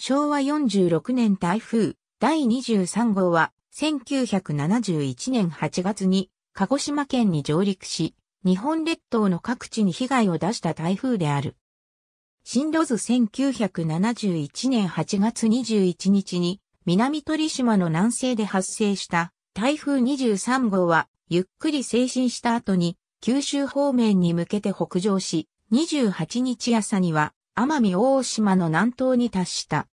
昭和46年台風第23号は1971年8月に鹿児島県に上陸し、日本列島の各地に被害を出した台風である。進路図1971年8月21日に南鳥島の南西で発生した台風23号はゆっくり精進した後に九州方面に向けて北上し、28日朝には奄美大島の南東に達した。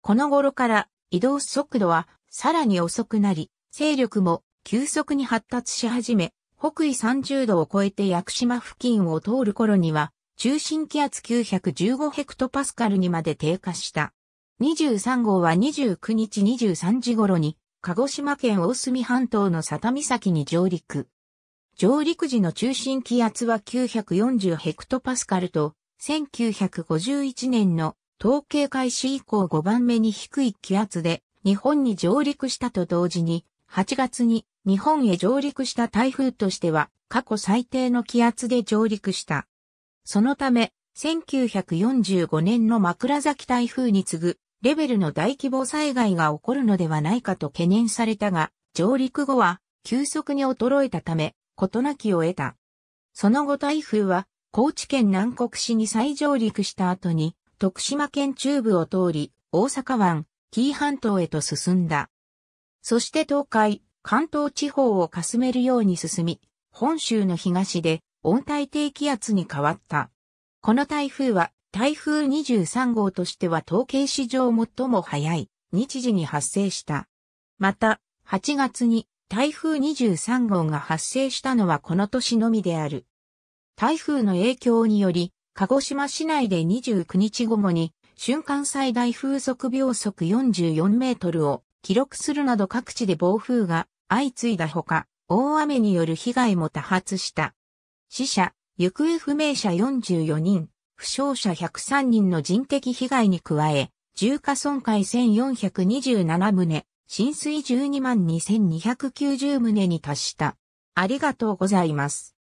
この頃から移動速度はさらに遅くなり、勢力も急速に発達し始め、北緯30度を超えて屋久島付近を通る頃には、中心気圧915ヘクトパスカルにまで低下した。23号は29日23時頃に、鹿児島県大隅半島の佐田岬に上陸。上陸時の中心気圧は940ヘクトパスカルと、1951年の統計開始以降5番目に低い気圧で日本に上陸したと同時に、8月に日本へ上陸した台風としては過去最低の気圧で上陸した。そのため、1945年の枕崎台風に次ぐレベルの大規模災害が起こるのではないかと懸念されたが、上陸後は急速に衰えたため、事なきを得た。その後台風は高知県南国市に再上陸した後に、徳島県中部を通り、大阪湾、紀伊半島へと進んだ。そして東海、関東地方をかすめるように進み、本州の東で温帯低気圧に変わった。この台風は台風23号としては統計史上最も早い日時に発生した。また、8月に台風23号が発生したのはこの年のみである。台風の影響により、鹿児島市内で29日午後に瞬間最大風速秒速44メートルを記録するなど各地で暴風が相次いだほか、大雨による被害も多発した。死者、行方不明者44人、負傷者103人の人的被害に加え、重火損壊1427棟、浸水12万2290棟に達した。ありがとうございます。